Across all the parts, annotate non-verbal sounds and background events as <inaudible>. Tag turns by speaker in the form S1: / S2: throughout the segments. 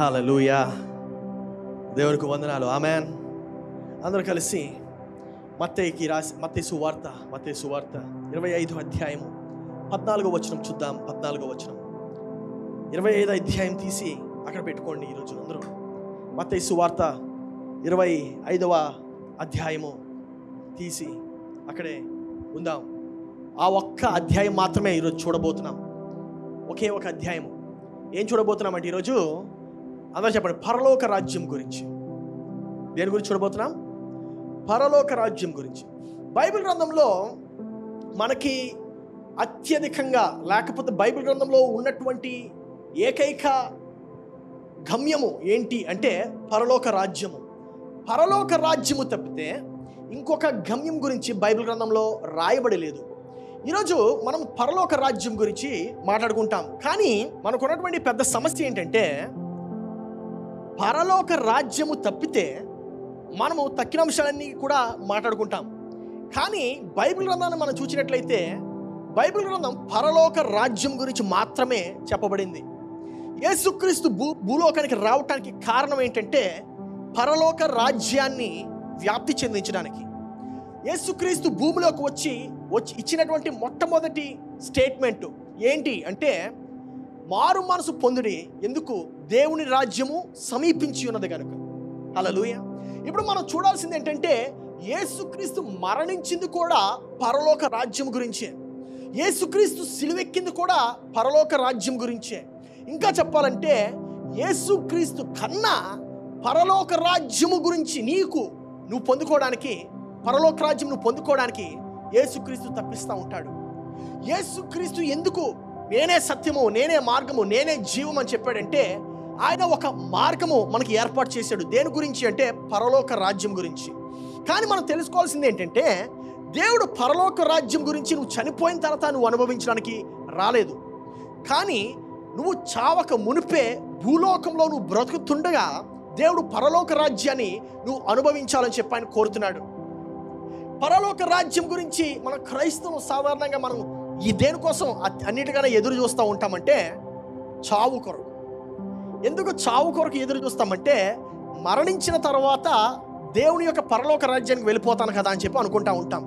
S1: hallelujah దేవునికి వందనాలు amen అందరూ కలిసి మత్తయ్యకి రాసి మత్తయ్య సువార్త మత్తే సువార్త ఇరవై ఐదు అధ్యాయము పద్నాలుగో వచనం చూద్దాం పద్నాలుగో వచనం ఇరవై ఐదు అధ్యాయం తీసి అక్కడ పెట్టుకోండి ఈరోజు అందరూ మత్తయ్య సువార్త ఇరవై ఐదవ అధ్యాయము తీసి అక్కడే ఉందాం ఆ ఒక్క అధ్యాయం మాత్రమే ఈరోజు చూడబోతున్నాం ఒకే ఒక అధ్యాయము ఏం చూడబోతున్నామంటే ఈరోజు అందరూ చెప్పండి పరలోక రాజ్యం గురించి దేని గురించి చూడబోతున్నాం పరలోక రాజ్యం గురించి బైబిల్ గ్రంథంలో మనకి అత్యధికంగా లేకపోతే బైబిల్ గ్రంథంలో ఉన్నటువంటి ఏకైక గమ్యము ఏంటి అంటే పరలోక రాజ్యము పరలోక రాజ్యము తప్పితే ఇంకొక గమ్యం గురించి బైబిల్ గ్రంథంలో రాయబడి లేదు ఈరోజు మనం పరలోక రాజ్యం గురించి మాట్లాడుకుంటాం కానీ మనకున్నటువంటి పెద్ద సమస్య ఏంటంటే పరలోక రాజ్యము తప్పితే మనము తక్కిన అంశాలన్నీ కూడా మాట్లాడుకుంటాం కానీ బైబిల్ గ్రంథాన్ని మనం చూసినట్లయితే బైబిల్ గ్రంథం పరలోక రాజ్యం గురించి మాత్రమే చెప్పబడింది యేసుక్రీస్తు భూ భూలోకానికి రావటానికి కారణం ఏంటంటే పరలోక రాజ్యాన్ని వ్యాప్తి చెందించడానికి యేసుక్రీస్తు భూమిలోకి వచ్చి వచ్చి ఇచ్చినటువంటి మొట్టమొదటి స్టేట్మెంటు ఏంటి అంటే మారు మనసు పొందుడి ఎందుకు దేవుని రాజ్యము సమీపించి ఉన్నది కనుక లూయ ఇప్పుడు మనం చూడాల్సింది ఏంటంటే ఏసుక్రీస్తు మరణించింది కూడా పరలోక రాజ్యం గురించే ఏసుక్రీస్తు సిలువెక్కింది కూడా పరలోక రాజ్యం గురించే ఇంకా చెప్పాలంటే ఏసుక్రీస్తు కన్నా పరలోక రాజ్యము గురించి నీకు నువ్వు పొందుకోవడానికి పరలోక రాజ్యం నువ్వు పొందుకోవడానికి ఏసుక్రీస్తు తప్పిస్తూ ఉంటాడు ఏసుక్రీస్తు ఎందుకు నేనే సత్యము నేనే మార్గము నేనే జీవము అని చెప్పాడంటే ఆయన ఒక మార్గము మనకి ఏర్పాటు చేశాడు దేని గురించి అంటే పరలోక రాజ్యం గురించి కానీ మనం తెలుసుకోవాల్సింది ఏంటంటే దేవుడు పరలోక రాజ్యం గురించి నువ్వు చనిపోయిన తర్వాత నువ్వు అనుభవించడానికి రాలేదు కానీ నువ్వు చావక మునిపే భూలోకంలో నువ్వు బ్రతుకుతుండగా దేవుడు పరలోక రాజ్యాన్ని నువ్వు అనుభవించాలని చెప్పి ఆయన కోరుతున్నాడు పరలోక రాజ్యం గురించి మన క్రైస్తవం సాధారణంగా మనం ఈ దేనికోసం అన్నిటికన్నా ఎదురు చూస్తూ ఉంటామంటే చావు కొరకు ఎందుకు చావు కొరకు ఎదురు చూస్తామంటే మరణించిన తర్వాత దేవుని యొక్క పరలోక రాజ్యానికి వెళ్ళిపోతాను కదా అని చెప్పి అనుకుంటా ఉంటాం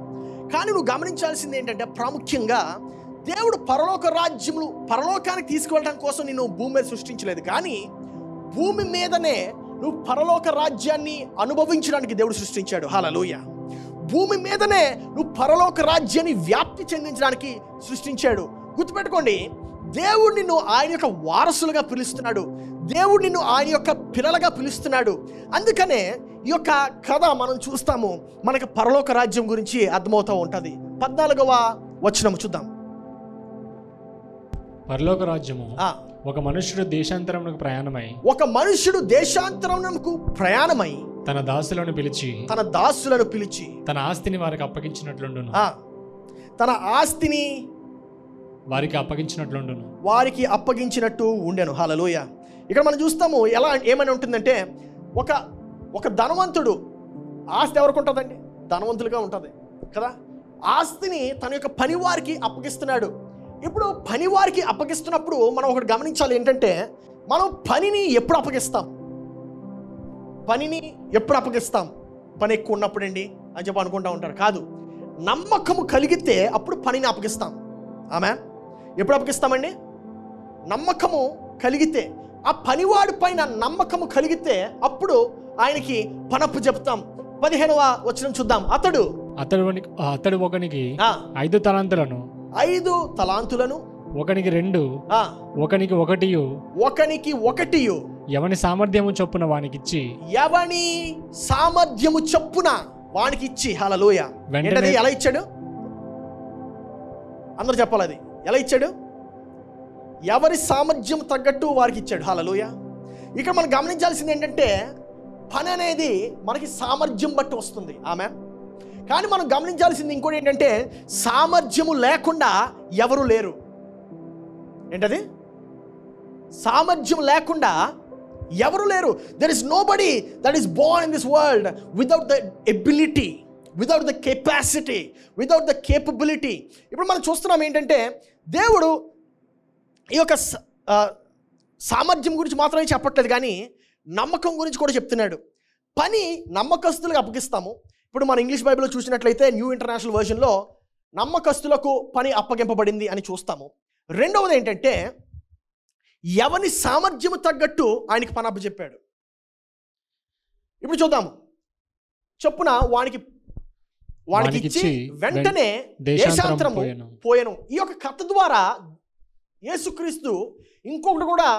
S1: కానీ నువ్వు గమనించాల్సింది ఏంటంటే ప్రాముఖ్యంగా దేవుడు పరలోక రాజ్యములు పరలోకానికి తీసుకువెళ్ళడం కోసం నేను భూమి మీద సృష్టించలేదు కానీ భూమి మీదనే నువ్వు పరలోక రాజ్యాన్ని అనుభవించడానికి దేవుడు సృష్టించాడు హలలుయ భూమి మీదనే నువ్వు పరలోక రాజ్యాన్ని వ్యాప్తి చెందించడానికి సృష్టించాడు గుర్తుపెట్టుకోండి దేవుడు నిన్ను ఆయన యొక్క వారసులుగా పిలుస్తున్నాడు దేవుడు నిన్ను ఆయన యొక్క పిల్లలుగా పిలుస్తున్నాడు అందుకనే ఈ యొక్క కథ మనం చూస్తాము మనకు పరలోక రాజ్యం గురించి అర్థమవుతూ ఉంటుంది పద్నాలుగవ వచనము చూద్దాం
S2: పరలోక రాజ్యము ఒక మనుషుడు దేశాంతరమునకు ప్రయాణమై
S1: ఒక మనుషుడు దేశాంతరమునకు
S2: ప్రయాణమై తన దాసులను పిలిచి తన దాసులను పిలిచి తన ఆస్తిని వారికి అప్పగించినట్లుండును
S1: తన ఆస్తిని
S2: వారికి అప్పగించినట్లు
S1: వారికి అప్పగించినట్టు ఉండెను హలలోయ ఇక్కడ మనం చూస్తాము ఎలా ఏమైనా ఉంటుందంటే ఒక ఒక ధనవంతుడు ఆస్తి ఎవరికి ఉంటుందండి ధనవంతులుగా ఉంటుంది కదా ఆస్తిని తన యొక్క పని వారికి అప్పగిస్తున్నాడు ఇప్పుడు పని వారికి అప్పగిస్తున్నప్పుడు మనం ఒకటి గమనించాలి ఏంటంటే మనం పనిని ఎప్పుడు అప్పగిస్తాం పనిని ఎప్పుడు అప్పగిస్తాం పని ఎక్కువ ఉన్నప్పుడండి అని చెప్పి అనుకుంటా ఉంటారు కాదు నమ్మకము కలిగితే అప్పుడు పనిని అప్పగిస్తాం ఆమె ఎప్పుడు అప్పగిస్తామండి నమ్మకము కలిగితే ఆ పనివాడి పైన నమ్మకము కలిగితే అప్పుడు ఆయనకి పనప్పు చెప్తాం పదిహేనవ వచ్చిన చూద్దాం అతడు
S2: అతడు అతడు ఒకనికి ఐదు తలాంతులను
S1: ఐదు తలాంతులను
S2: ఒకనికి రెండు ఒకనికి ఒకటి
S1: ఒకనికి ఒకటి
S2: ఎవని సామర్థ్యము చొప్పున ఇచ్చి
S1: ఎవని సామర్థ్యము చొప్పున వానికి ఇచ్చి లోయ వెంటనే ఎలా ఇచ్చాడు అందరూ చెప్పాలి అది ఎలా ఇచ్చాడు ఎవరి సామర్థ్యం తగ్గట్టు వారికి ఇచ్చాడు హలలోయ ఇక్కడ మనం గమనించాల్సింది ఏంటంటే పని అనేది మనకి సామర్థ్యం బట్టి వస్తుంది ఆమె కానీ మనం గమనించాల్సింది ఇంకోటి ఏంటంటే సామర్థ్యము లేకుండా ఎవరు లేరు ఏంటది సామర్థ్యం లేకుండా ఎవరు లేరు there is nobody that is born in this world without the ability without the capacity without the capability ఇప్పుడు మనం చూస్తున్నాం ఏంటంటే దేవుడు ఈ యొక్క సామర్థ్యం గురించి మాత్రమే చెప్పట్లేదు కానీ నమ్మకం గురించి కూడా చెప్తున్నాడు పని నమ్మకస్తులకు అప్పగిస్తాము ఇప్పుడు మన ఇంగ్లీష్ బైబిల్లో చూసినట్లయితే న్యూ ఇంటర్నేషనల్ వర్జన్లో నమ్మకస్తులకు పని అప్పగింపబడింది అని చూస్తాము రెండవది ఏంటంటే ఎవని సామర్థ్యము తగ్గట్టు ఆయనకి పనప్ప చెప్పాడు ఇప్పుడు చూద్దాము చొప్పున వానికి వానికి ఇచ్చి వెంటనే దేశాంతరము పోయాను ఈ యొక్క కథ ద్వారా యేసుక్రీస్తు ఇంకొకటి కూడా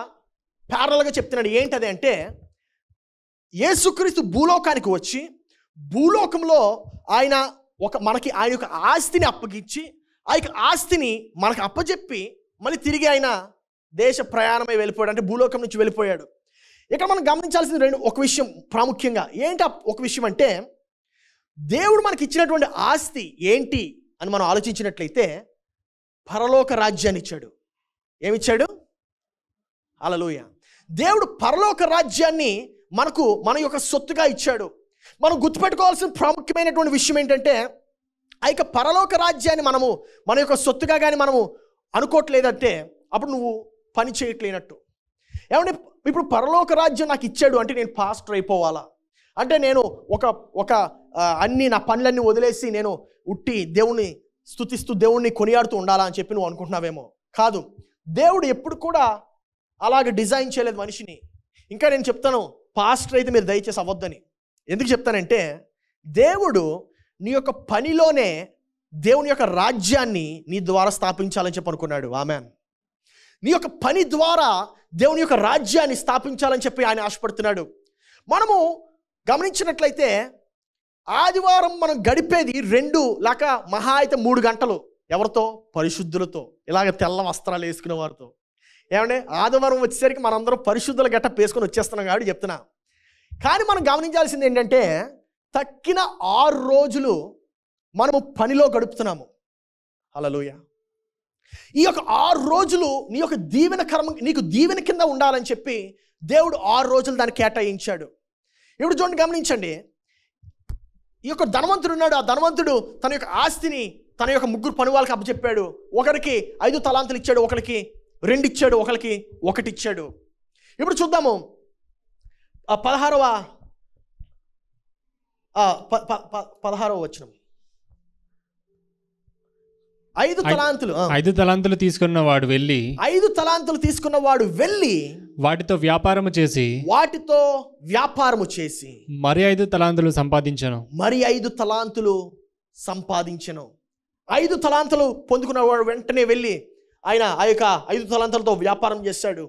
S1: ప్యారల్గా చెప్తున్నాడు ఏంటది అంటే యేసుక్రీస్తు భూలోకానికి వచ్చి భూలోకంలో ఆయన ఒక మనకి ఆయన యొక్క ఆస్తిని అప్పగించి ఆ యొక్క ఆస్తిని మనకు అప్పచెప్పి మళ్ళీ తిరిగి ఆయన దేశ ప్రయాణమై వెళ్ళిపోయాడు అంటే భూలోకం నుంచి వెళ్ళిపోయాడు ఇక్కడ మనం గమనించాల్సింది రెండు ఒక విషయం ప్రాముఖ్యంగా ఏంటి ఒక విషయం అంటే దేవుడు మనకి ఇచ్చినటువంటి ఆస్తి ఏంటి అని మనం ఆలోచించినట్లయితే పరలోక రాజ్యాన్ని ఇచ్చాడు ఏమిచ్చాడు అలలోయ దేవుడు పరలోక రాజ్యాన్ని మనకు మన యొక్క సొత్తుగా ఇచ్చాడు మనం గుర్తుపెట్టుకోవాల్సిన ప్రాముఖ్యమైనటువంటి విషయం ఏంటంటే ఆ పరలోక రాజ్యాన్ని మనము మన యొక్క సొత్తుగా కానీ మనము అనుకోవట్లేదంటే అప్పుడు నువ్వు పని చేయట్లేనట్టు ఏమంటే ఇప్పుడు పరలోక రాజ్యం నాకు ఇచ్చాడు అంటే నేను పాస్టర్ అయిపోవాలా అంటే నేను ఒక ఒక అన్ని నా పనులన్నీ వదిలేసి నేను ఉట్టి దేవుణ్ణి స్థుతిస్తూ దేవుణ్ణి కొనియాడుతూ ఉండాలా అని చెప్పి నువ్వు అనుకుంటున్నావేమో కాదు దేవుడు ఎప్పుడు కూడా అలాగ డిజైన్ చేయలేదు మనిషిని ఇంకా నేను చెప్తాను పాస్టర్ అయితే మీరు దయచేసి అవ్వద్దని ఎందుకు చెప్తానంటే దేవుడు నీ యొక్క పనిలోనే దేవుని యొక్క రాజ్యాన్ని నీ ద్వారా స్థాపించాలని చెప్పనుకున్నాడు అనుకున్నాడు ఆమెన్ నీ యొక్క పని ద్వారా దేవుని యొక్క రాజ్యాన్ని స్థాపించాలని చెప్పి ఆయన ఆశపడుతున్నాడు మనము గమనించినట్లయితే ఆదివారం మనం గడిపేది రెండు లేక మహా అయితే మూడు గంటలు ఎవరితో పరిశుద్ధులతో ఇలాగ తెల్ల వస్త్రాలు వేసుకునే వారితో ఏమంటే ఆదివారం వచ్చేసరికి మనందరం పరిశుద్ధుల గట్ట వేసుకొని వచ్చేస్తున్నాం కాబట్టి చెప్తున్నా కానీ మనం గమనించాల్సింది ఏంటంటే తక్కిన ఆరు రోజులు మనము పనిలో గడుపుతున్నాము అలలోయ ఈ యొక్క ఆరు రోజులు నీ యొక్క దీవెన కర్మ నీకు దీవెన కింద ఉండాలని చెప్పి దేవుడు ఆరు రోజులు దాన్ని కేటాయించాడు ఇప్పుడు చూడండి గమనించండి ఈ యొక్క ధనవంతుడు ఉన్నాడు ఆ ధనవంతుడు తన యొక్క ఆస్తిని తన యొక్క ముగ్గురు పని వాళ్ళకి అప్పచెప్పాడు ఒకరికి ఐదు తలాంతులు ఇచ్చాడు ఒకరికి రెండు ఇచ్చాడు ఒకరికి ఒకటి ఇచ్చాడు ఇప్పుడు చూద్దాము పదహారవ పదహారవ వచనం ఐదు తలాంతులు ఐదు
S2: తలాంతులు తీసుకున్న వాడు వెళ్ళి
S1: ఐదు తలాంతులు తీసుకున్న వాడు వెళ్ళి
S2: వాటితో వ్యాపారము చేసి
S1: వాటితో వ్యాపారము చేసి
S2: మరి ఐదు తలాంతులు సంపాదించను
S1: మరి ఐదు తలాంతులు సంపాదించను ఐదు తలాంతులు పొందుకున్నవాడు వెంటనే వెళ్ళి ఆయన ఆ యొక్క ఐదు తలాంతులతో వ్యాపారం చేశాడు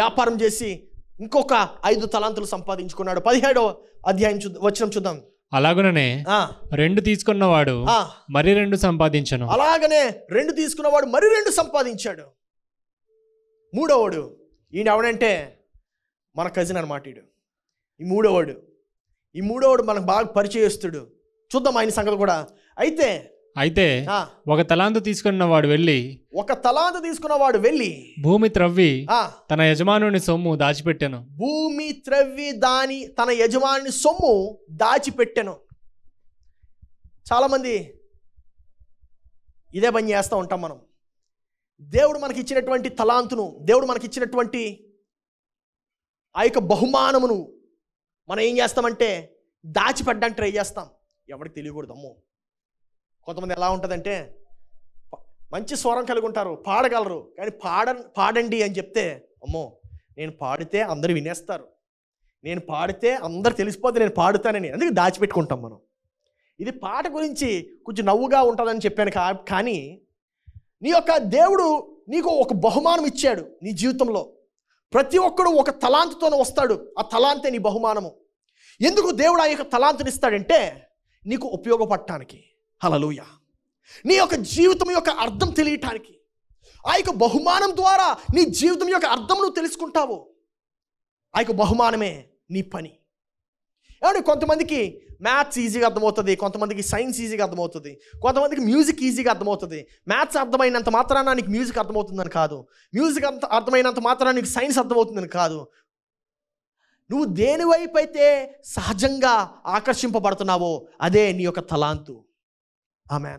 S1: వ్యాపారం చేసి ఇంకొక ఐదు తలాంతులు సంపాదించుకున్నాడు పదిహేడో అధ్యాయం చూ వచ్చిన చూద్దాం
S2: అలాగనే రెండు తీసుకున్నవాడు మరి రెండు సంపాదించను
S1: అలాగనే రెండు తీసుకున్నవాడు మరి రెండు సంపాదించాడు మూడవడు ఈయన ఎవడంటే మన కజిన్ అనమాట ఈడు ఈ మూడవడు ఈ మూడోవాడు మనకు బాగా పరిచయస్తుడు చూద్దాం ఆయన సంగతి కూడా అయితే
S2: అయితే ఒక తలాంతు తీసుకున్న వాడు వెళ్ళి
S1: ఒక తలాంతు తీసుకున్న వాడు వెళ్ళి
S2: భూమి త్రవ్వి తన యజమానుని సొమ్ము దాచిపెట్టాను
S1: భూమి త్రవ్వి దాని తన యజమానుని సొమ్ము దాచిపెట్టాను చాలామంది ఇదే పని చేస్తూ ఉంటాం మనం దేవుడు మనకి ఇచ్చినటువంటి తలాంతును దేవుడు మనకి ఇచ్చినటువంటి ఆ యొక్క బహుమానమును మనం ఏం చేస్తామంటే దాచిపెట్టడానికి ట్రై చేస్తాం ఎవరికి తెలియకూడదమ్మో కొంతమంది ఎలా ఉంటుందంటే మంచి స్వరం కలిగి ఉంటారు పాడగలరు కానీ పాడ పాడండి అని చెప్తే అమ్మో నేను పాడితే అందరు వినేస్తారు నేను పాడితే అందరు తెలిసిపోతే నేను పాడుతానని అందుకే దాచిపెట్టుకుంటాం మనం ఇది పాట గురించి కొంచెం నవ్వుగా ఉంటుందని చెప్పాను కానీ నీ యొక్క దేవుడు నీకు ఒక బహుమానం ఇచ్చాడు నీ జీవితంలో ప్రతి ఒక్కడు ఒక తలాంతుతోనే వస్తాడు ఆ తలాంతే నీ బహుమానము ఎందుకు దేవుడు ఆ యొక్క తలాంతునిస్తాడంటే నీకు ఉపయోగపడటానికి హలలోయ నీ యొక్క జీవితం యొక్క అర్థం తెలియటానికి ఆ యొక్క బహుమానం ద్వారా నీ జీవితం యొక్క అర్థం నువ్వు తెలుసుకుంటావు ఆ యొక్క బహుమానమే నీ పని ఏమంటే కొంతమందికి మ్యాథ్స్ ఈజీగా అర్థమవుతుంది కొంతమందికి సైన్స్ ఈజీగా అర్థమవుతుంది కొంతమందికి మ్యూజిక్ ఈజీగా అర్థమవుతుంది మ్యాథ్స్ అర్థమైనంత మాత్రాన నీకు మ్యూజిక్ అర్థమవుతుందని కాదు మ్యూజిక్ అంత అర్థమైనంత మాత్రాన నీకు సైన్స్ అర్థమవుతుందని కాదు నువ్వు దేనివైపు అయితే సహజంగా ఆకర్షింపబడుతున్నావో అదే నీ యొక్క తలాంతు ఆమె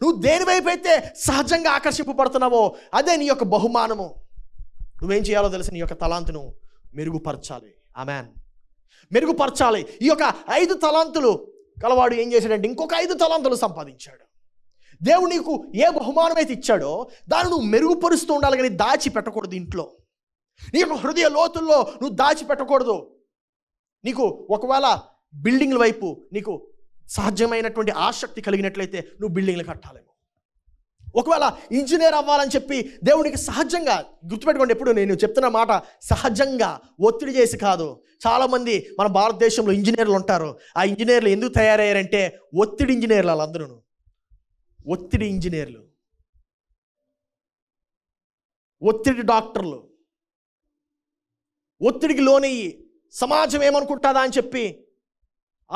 S1: నువ్వు దేని వైపు అయితే సహజంగా ఆకర్షింపబడుతున్నావో అదే నీ యొక్క బహుమానము నువ్వేం చేయాలో తెలిసి నీ యొక్క తలాంతును మెరుగుపరచాలి ఆమెన్ మెరుగుపరచాలి ఈ యొక్క ఐదు తలాంతులు కలవాడు ఏం చేశాడంటే ఇంకొక ఐదు తలాంతులు సంపాదించాడు దేవుడు నీకు ఏ బహుమానం అయితే ఇచ్చాడో దాన్ని నువ్వు మెరుగుపరుస్తూ ఉండాలి కానీ దాచి పెట్టకూడదు ఇంట్లో నీ యొక్క హృదయ లోతుల్లో నువ్వు దాచి పెట్టకూడదు నీకు ఒకవేళ బిల్డింగ్ల వైపు నీకు సహజమైనటువంటి ఆసక్తి కలిగినట్లయితే నువ్వు బిల్డింగ్లు కట్టాలేమో ఒకవేళ ఇంజనీర్ అవ్వాలని చెప్పి దేవుడికి సహజంగా గుర్తుపెట్టుకోండి ఎప్పుడు నేను చెప్తున్న మాట సహజంగా ఒత్తిడి చేసి కాదు చాలామంది మన భారతదేశంలో ఇంజనీర్లు ఉంటారు ఆ ఇంజనీర్లు ఎందుకు తయారయ్యారంటే ఒత్తిడి ఇంజనీర్లు వాళ్ళందరూ ఒత్తిడి ఇంజనీర్లు ఒత్తిడి డాక్టర్లు ఒత్తిడికి లోనయ్యి సమాజం ఏమనుకుంటుందా అని చెప్పి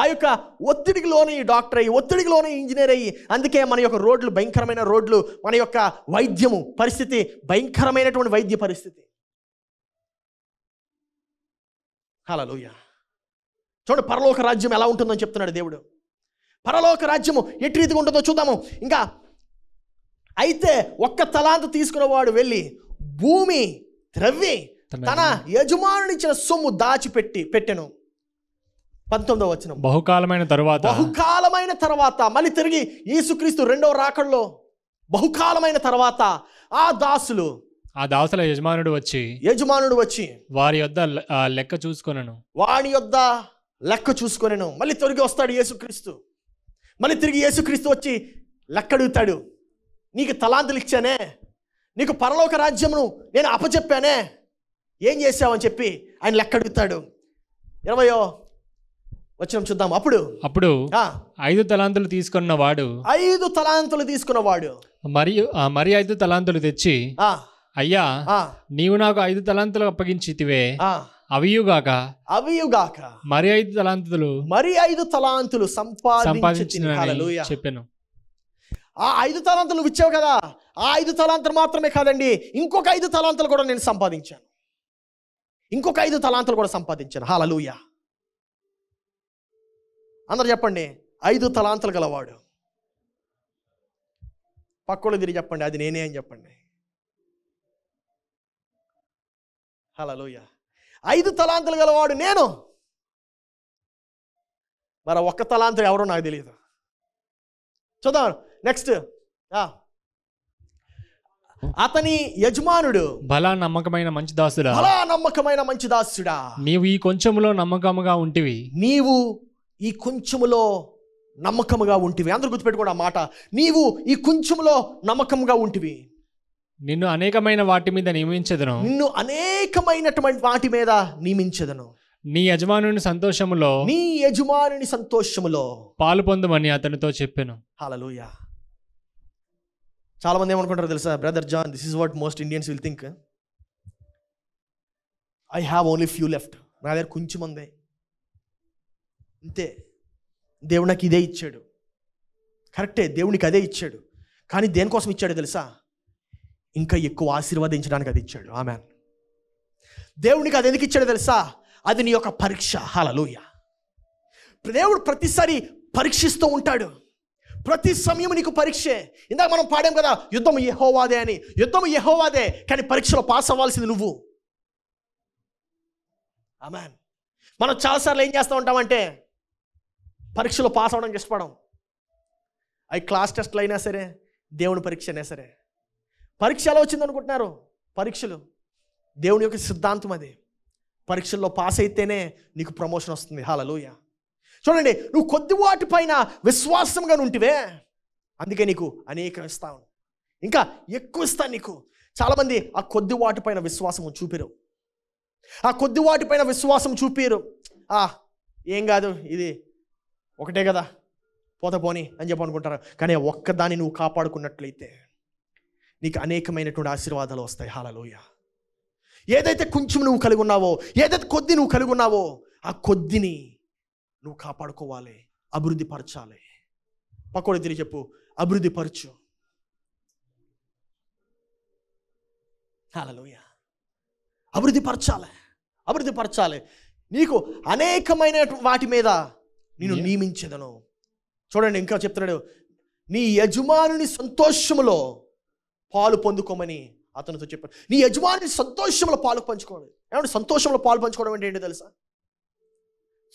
S1: ఆ యొక్క ఒత్తిడికి డాక్టర్ అయ్యి ఒత్తిడికి ఇంజనీర్ అయ్యి అందుకే మన యొక్క రోడ్లు భయంకరమైన రోడ్లు మన యొక్క వైద్యము పరిస్థితి భయంకరమైనటువంటి వైద్య పరిస్థితి హలలోయ చూడండి పరలోక రాజ్యం ఎలా ఉంటుందని చెప్తున్నాడు దేవుడు పరలోక రాజ్యము ఎట్టి రీతిగా ఉంటుందో చూద్దాము ఇంకా అయితే ఒక్క తలాంత తీసుకున్నవాడు వెళ్ళి భూమి త్రవ్వి తన యజమానునిచ్చిన సొమ్ము దాచిపెట్టి పెట్టెను పంతొమ్మిదవ వచ్చిన
S2: బహుకాలమైన తర్వాత
S1: బహుకాలమైన తర్వాత మళ్ళీ తిరిగి యేసుక్రీస్తు రెండవ రాకడలో బహుకాలమైన
S2: తర్వాత ఆ దాసులు ఆ దాసుల యజమానుడు వచ్చి యజమానుడు వచ్చి వారి యొద్ లెక్క చూసుకొనను వాడి
S1: యొద్ లెక్క చూసుకొనను మళ్ళీ తొరిగి వస్తాడు యేసుక్రీస్తు మళ్ళీ తిరిగి యేసుక్రీస్తు వచ్చి లెక్కడుగుతాడు నీకు తలాంతులు ఇచ్చానే నీకు పరలోక రాజ్యమును నేను అప్పచెప్పానే ఏం చేశావని చెప్పి ఆయన లెక్కడుగుతాడు ఇరవయో వచ్చిన చూద్దాం అప్పుడు
S2: అప్పుడు ఐదు తలాంతులు తీసుకున్న వాడు
S1: ఐదు తలాంతులు తీసుకున్నవాడు
S2: మరియు మరి ఐదు తలాంతులు తెచ్చి అయ్యా నీవు నాకు ఐదు తలాంతులు అప్పగించితివే అవియుగాక అవియుగాక మరి ఐదు తలాంతులు మరి ఐదు తలాంతులు సంపాదించిన చెప్పాను
S1: ఆ ఐదు తలాంతులు ఇచ్చావు కదా ఆ ఐదు తలాంతులు మాత్రమే కాదండి ఇంకొక ఐదు తలాంతులు కూడా నేను సంపాదించాను ఇంకొక ఐదు తలాంతులు కూడా సంపాదించాను హాలూయా అందరు చెప్పండి ఐదు తలాంతలు గలవాడు పక్కలు తిరిగి చెప్పండి అది నేనే అని చెప్పండి హలో ఐదు తలాంతలు గలవాడు నేను మరి ఒక్క తలాంతలు ఎవరో నాకు తెలియదు చూద్దాం నెక్స్ట్
S2: అతని యజమానుడు బలా నమ్మకమైన మంచి దాసుడా బలా
S1: నమ్మకమైన మంచి దాసుడా
S2: నీవు ఈ కొంచెంలో నమ్మకముగా ఉంటివి నీవు ఈ కొంచెములో
S1: నమ్మకముగా ఉంటివి అందరు గుర్తుపెట్టుకోండి ఆ మాట నీవు ఈ కొంచెములో నమ్మకంగా
S2: ఉంటివి నిన్ను అనేకమైన వాటి మీద నియమించదను
S1: నిన్ను అనేకమైనటువంటి వాటి
S2: మీద నియమించదను నీ యజమానుని సంతోషములో నీ యజమానుని సంతోషములో పాలు పొందమని అతనితో చెప్పాను హలలుయా మంది
S1: ఏమనుకుంటారు తెలుసా brother John this is what most Indians will think I have only few left నా దగ్గర కొంచెం ఉంది అంతే దేవుడు నాకు ఇదే ఇచ్చాడు కరెక్టే దేవునికి అదే ఇచ్చాడు కానీ దేనికోసం ఇచ్చాడు తెలుసా ఇంకా ఎక్కువ ఆశీర్వాదించడానికి అది ఇచ్చాడు ఆమె దేవునికి అది ఎందుకు ఇచ్చాడు తెలుసా అది నీ యొక్క పరీక్ష హలలోయ దేవుడు ప్రతిసారి పరీక్షిస్తూ ఉంటాడు ప్రతి సమయం నీకు పరీక్షే ఇందాక మనం పాడాం కదా యుద్ధం యహోవాదే అని యుద్ధం యహోవాదే కానీ పరీక్షలో పాస్ అవ్వాల్సింది నువ్వు అమాన్ మనం చాలాసార్లు ఏం చేస్తూ ఉంటామంటే పరీక్షలో పాస్ అవడానికి ఇష్టపడం అవి క్లాస్ టెస్ట్లు అయినా సరే దేవుని పరీక్ష అయినా సరే పరీక్ష ఎలా వచ్చిందనుకుంటున్నారు పరీక్షలు దేవుని యొక్క సిద్ధాంతం అది పరీక్షల్లో పాస్ అయితేనే నీకు ప్రమోషన్ వస్తుంది హాలలోయ చూడండి నువ్వు కొద్దివాటి పైన విశ్వాసంగా ఉంటివే అందుకే నీకు అనేకం ఇస్తాను ఇంకా ఎక్కువ ఇస్తాను నీకు చాలామంది ఆ కొద్దివాటి పైన విశ్వాసం చూపిరు ఆ కొద్దివాటి పైన విశ్వాసం చూపిరు ఆ ఏం కాదు ఇది ఒకటే కదా పోత పోని అని చెప్పి అనుకుంటారు కానీ ఒక్కదాన్ని నువ్వు కాపాడుకున్నట్లయితే నీకు అనేకమైనటువంటి ఆశీర్వాదాలు వస్తాయి హాలలోయ ఏదైతే కొంచెం నువ్వు కలిగి ఉన్నావో ఏదైతే కొద్ది నువ్వు కలిగి ఉన్నావో ఆ కొద్దిని నువ్వు కాపాడుకోవాలి అభివృద్ధి పరచాలి పక్కోడి తిరిగి చెప్పు అభివృద్ధి పరచు హాలలోయ అభివృద్ధి పరచాలి అభివృద్ధి పరచాలి నీకు అనేకమైన వాటి మీద నేను నియమించదను చూడండి ఇంకా చెప్తున్నాడు నీ యజమానుని సంతోషములో పాలు పొందుకోమని అతనితో చెప్పాడు నీ యజమానుని సంతోషంలో పాలు పంచుకోండి ఏమంటే సంతోషంలో పాలు పంచుకోవడం అంటే ఏంటి తెలుసా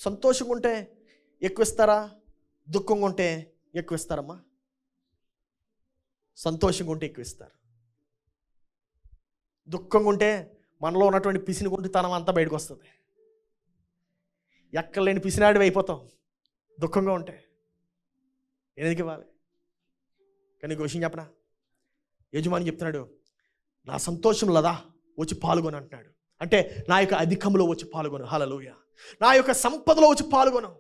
S1: సంతోషంగా ఉంటే ఎక్కువ ఇస్తారా దుఃఖంగా ఉంటే ఎక్కువ ఇస్తారమ్మా సంతోషంగా ఉంటే ఎక్కువ ఇస్తారు దుఃఖంగా ఉంటే మనలో ఉన్నటువంటి పిసిని తనం అంతా బయటకు వస్తుంది లేని పిసినాడివి అయిపోతాం దుఃఖంగా ఉంటే నేను ఎందుకు ఇవ్వాలి కానీ నీకు విషయం చెప్పనా యజమాని చెప్తున్నాడు నా సంతోషం లదా వచ్చి పాల్గొను అంటున్నాడు అంటే నా యొక్క అధికంలో వచ్చి పాల్గొను హలలోయ నా యొక్క సంపదలో వచ్చి పాల్గొను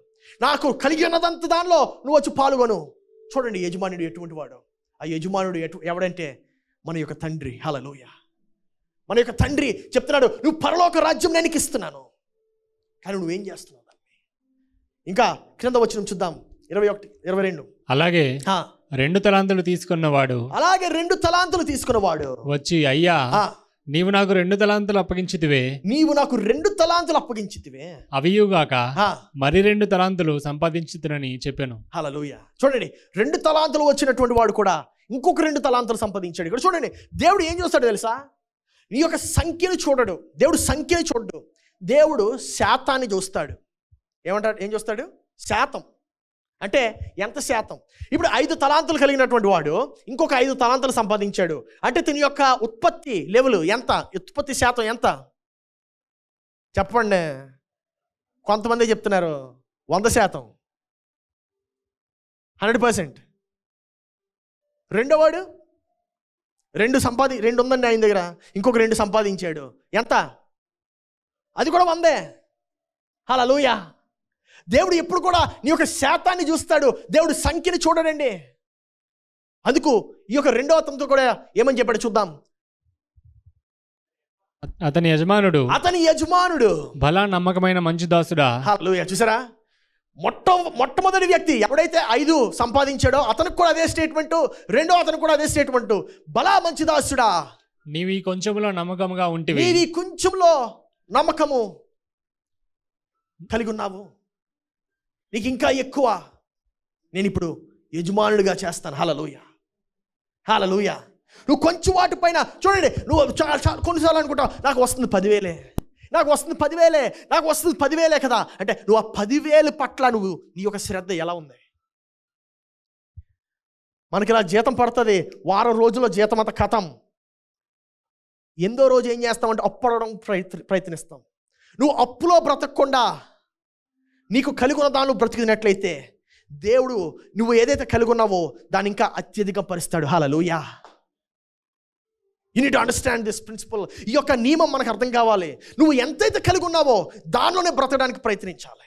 S1: నాకు కలిగి ఉన్నదంత దానిలో నువ్వు వచ్చి పాల్గొను చూడండి యజమానుడు ఎటువంటి వాడు ఆ యజమానుడు ఎటు ఎవడంటే మన యొక్క తండ్రి హలలోయ మన యొక్క తండ్రి చెప్తున్నాడు నువ్వు పరలోక రాజ్యం నేను ఇస్తున్నాను కానీ నువ్వేం చేస్తున్నావు ఇంకా క్రింద వచ్చిన చూద్దాం ఇరవై ఒకటి ఇరవై రెండు
S2: అలాగే రెండు తలాంతులు తీసుకున్నవాడు
S1: అలాగే రెండు తలాంతులు తీసుకున్నవాడు
S2: వచ్చి అయ్యా నీవు నాకు రెండు తలాంతులు అప్పగించితివే
S1: నీవు నాకు రెండు తలాంతులు అప్పగించితివే
S2: అవియుగాక మరి రెండు తలాంతులు సంపాదించుతునని చెప్పాను హలలుయ
S1: చూడండి రెండు తలాంతులు వచ్చినటువంటి వాడు కూడా ఇంకొక రెండు తలాంతులు సంపాదించాడు ఇక్కడ చూడండి దేవుడు ఏం చేస్తాడు తెలుసా నీ యొక్క సంఖ్యను చూడడు దేవుడు సంఖ్యను చూడడు దేవుడు శాతాన్ని చూస్తాడు ఏమంటాడు ఏం చూస్తాడు శాతం అంటే ఎంత శాతం ఇప్పుడు ఐదు తలాంతులు కలిగినటువంటి వాడు ఇంకొక ఐదు తలాంతులు సంపాదించాడు అంటే దీని యొక్క ఉత్పత్తి లెవెల్ ఎంత ఉత్పత్తి శాతం ఎంత చెప్పండి కొంతమంది చెప్తున్నారు వంద శాతం హండ్రెడ్ పర్సెంట్ రెండోవాడు రెండు సంపాది రెండు ఉందండి ఆయన దగ్గర ఇంకొక రెండు సంపాదించాడు ఎంత అది కూడా వందే హలో లూయా దేవుడు ఎప్పుడు కూడా నీ యొక్క శాతాన్ని చూస్తాడు దేవుడు సంఖ్యని చూడడండి అందుకు ఈ యొక్క రెండో అతనితో కూడా ఏమని చెప్పాడు చూద్దాం
S2: అతని యజమానుడు
S1: అతని యజమానుడు
S2: బలా నమ్మకమైన మంచి దాసుడా
S1: చూసారా మొట్ట మొట్టమొదటి వ్యక్తి ఎవడైతే ఐదు సంపాదించాడో అతనికి కూడా అదే స్టేట్మెంట్ రెండో అతనికి కూడా అదే స్టేట్మెంట్ బలా మంచి దాసుడా
S2: నీవి కొంచెంలో నమ్మకంగా ఉంటే నీవి
S1: కొంచెంలో నమ్మకము కలిగి ఉన్నావు నీకు ఇంకా ఎక్కువ నేను ఇప్పుడు యజమానుడిగా చేస్తాను హలలోయ హలలోయ నువ్వు కొంచెం వాటిపైన చూడండి నువ్వు చాలా కొన్నిసార్లు అనుకుంటావు నాకు వస్తుంది పదివేలే నాకు వస్తుంది పదివేలే నాకు వస్తుంది పదివేలే కదా అంటే నువ్వు ఆ పదివేలు పట్ల నువ్వు నీ యొక్క శ్రద్ధ ఎలా ఉంది మనకి ఇలా జీతం పడుతుంది వారం రోజుల్లో జీతం అంత కథం ఎందో రోజు ఏం చేస్తామంటే అప్పడడం ప్రయత్ ప్రయత్నిస్తాం నువ్వు అప్పులో బ్రతకకుండా నీకు కలిగి ఉన్న దానిలో బ్రతికినట్లయితే దేవుడు నువ్వు ఏదైతే కలిగి ఉన్నావో దాని ఇంకా అత్యధిక పరుస్తాడు hallelujah you need understand this principle ఈ యొక్క నియమం మనకు అర్థం కావాలి నువ్వు ఎంతైతే కలిగి ఉన్నావో దానిలోనే బ్రతకడానికి ప్రయత్నించాలి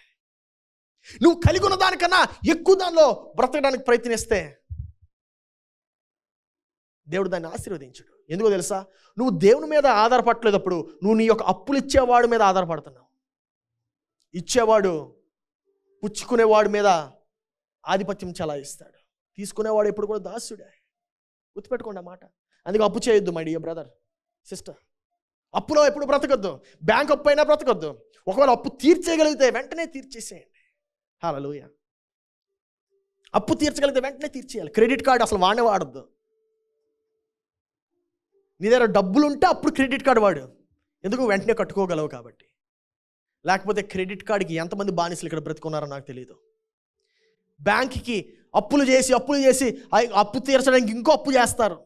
S1: నువ్వు కలిగి ఉన్న దానికన్నా ఎక్కువ దానిలో బ్రతకడానికి ప్రయత్నిస్తే దేవుడు దాన్ని ఆశీర్వదించడు ఎందుకో తెలుసా నువ్వు దేవుని మీద ఆధారపడలేదప్పుడు నువ్వు నీ యొక్క అప్పులు ఇచ్చేవాడు మీద ఆధారపడుతున్నావు ఇచ్చేవాడు పుచ్చుకునేవాడి మీద ఆధిపత్యం చలాయిస్తాడు తీసుకునేవాడు ఎప్పుడు కూడా దాసుడే గుర్తుపెట్టుకోండి అన్నమాట మాట అందుకే అప్పు చేయొద్దు మై డియర్ బ్రదర్ సిస్టర్ అప్పులో ఎప్పుడు బ్రతకద్దు బ్యాంక్ అప్పు అయినా బ్రతకద్దు ఒకవేళ అప్పు తీర్చేయగలిగితే వెంటనే తీర్చేసేయండి లూయా అప్పు తీర్చగలిగితే వెంటనే తీర్చేయాలి క్రెడిట్ కార్డు అసలు వాడే వాడద్దు నీ దగ్గర డబ్బులు ఉంటే అప్పుడు క్రెడిట్ కార్డు వాడు ఎందుకు వెంటనే కట్టుకోగలవు కాబట్టి లేకపోతే క్రెడిట్ కార్డుకి ఎంతమంది బానిసలు ఇక్కడ బ్రతుకున్నారో నాకు తెలియదు బ్యాంక్కి అప్పులు చేసి అప్పులు చేసి ఆ అప్పు తీర్చడానికి ఇంకో అప్పు చేస్తారు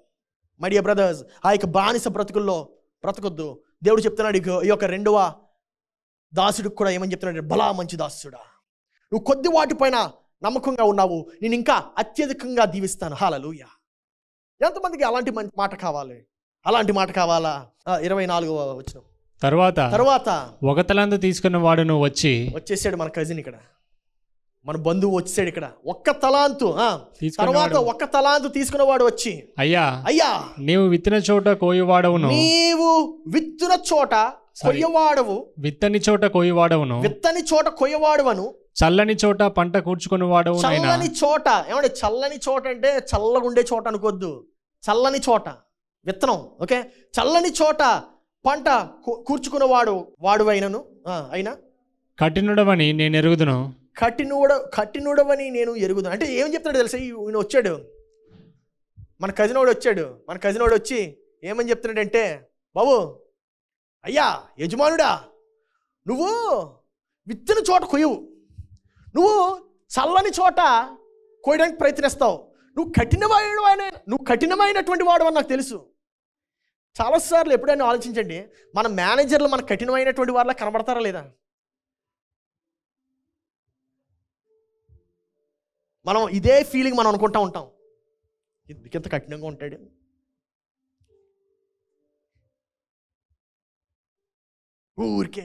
S1: మై బ్రదర్స్ ఆ యొక్క బానిస బ్రతుకుల్లో బ్రతకొద్దు దేవుడు చెప్తున్నాడు ఈ యొక్క రెండవ దాసుడికి కూడా ఏమని చెప్తున్నాడు బలా మంచి దాసుడా నువ్వు కొద్ది వాటిపైన నమ్మకంగా ఉన్నావు నేను ఇంకా అత్యధికంగా దీవిస్తాను హాలలుయ ఎంతమందికి అలాంటి మాట కావాలి అలాంటి మాట కావాలా ఇరవై నాలుగవ వచ్చినాం
S2: తర్వాత తర్వాత ఒక తలాంతు తీసుకున్న వాడును వచ్చి
S1: వచ్చేసాడు మన కజిన్ ఇక్కడ మన బంధువు వచ్చేసాడు ఇక్కడ ఒక్క తలాంతు తర్వాత ఒక్క తలాంతు తీసుకున్నవాడు వచ్చి
S2: అయ్యా అయ్యా నీవు విత్తిన చోట కోయవాడవును
S1: నీవు విత్తున చోట కొయ్యవాడవు
S2: విత్తని చోట కొయ్యవాడవును
S1: విత్తని చోట కొయ్యవాడవను
S2: చల్లని చోట పంట కూర్చుకుని వాడవు చల్లని
S1: చోట ఏమంటే చల్లని చోట అంటే చల్లగా ఉండే చోట అనుకోద్దు చల్లని చోట విత్తనం ఓకే చల్లని చోట పంట కూర్చుకున్నవాడు వాడు అయినను అయినా
S2: కఠినుడవని నేను ఎరుగుదును
S1: కఠినుడ కఠినుడవని నేను ఎరుగుదును అంటే ఏం చెప్తాడు తెలుసా ఈయన వచ్చాడు మన కజినోడు వచ్చాడు మన కజినోడు వచ్చి ఏమని చెప్తున్నాడంటే బాబు అయ్యా యజమానుడా నువ్వు విత్తిన చోట కొయ్యవు నువ్వు చల్లని చోట కోయడానికి ప్రయత్నిస్తావు నువ్వు కఠినమైన నువ్వు కఠినమైనటువంటి వాడు అని నాకు తెలుసు చాలాసార్లు ఎప్పుడైనా ఆలోచించండి మన మేనేజర్లు మన కఠినమైనటువంటి వాళ్ళ కనబడతారా లేదా మనం ఇదే ఫీలింగ్ మనం అనుకుంటూ ఉంటాం ఎందుకింత కఠినంగా ఉంటాడు ఊరికే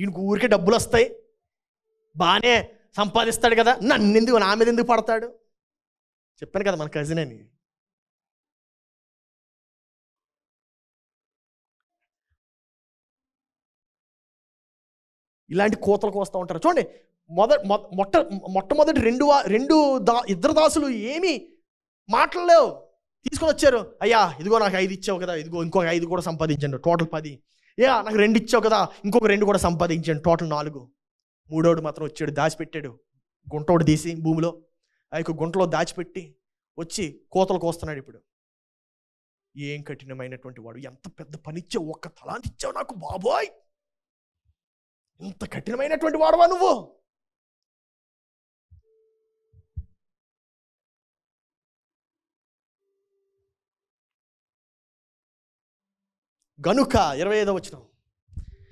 S1: ఈయనకు ఊరికే డబ్బులు వస్తాయి బాగానే సంపాదిస్తాడు కదా నన్ను ఎందుకు నా మీద ఎందుకు పడతాడు చెప్పాను కదా మన కజిన్ అని ఇలాంటి కోతలకు వస్తూ ఉంటారు చూడండి మొద మొట్ట మొట్టమొదటి రెండు రెండు దా ఇద్దరు దాసులు ఏమీ మాట్లాడలేవు తీసుకొని వచ్చారు అయ్యా ఇదిగో నాకు ఐదు ఇచ్చావు కదా ఇదిగో ఇంకొక ఐదు కూడా సంపాదించండి టోటల్ పది యా నాకు రెండు ఇచ్చావు కదా ఇంకొక రెండు కూడా సంపాదించండి టోటల్ నాలుగు మూడోడు మాత్రం వచ్చాడు దాచిపెట్టాడు గుంటోడు తీసి భూమిలో ఆ యొక్క గుంటలో దాచిపెట్టి వచ్చి కోతలు కోస్తున్నాడు ఇప్పుడు ఏం కఠినమైనటువంటి వాడు ఎంత పెద్ద పనిచ్చావు ఒక్క తలాంతి ఇచ్చావు నాకు బాబోయ్ ఇంత కఠినమైనటువంటి వాడవా నువ్వు గనుక ఇరవై ఐదవ వచ్చిన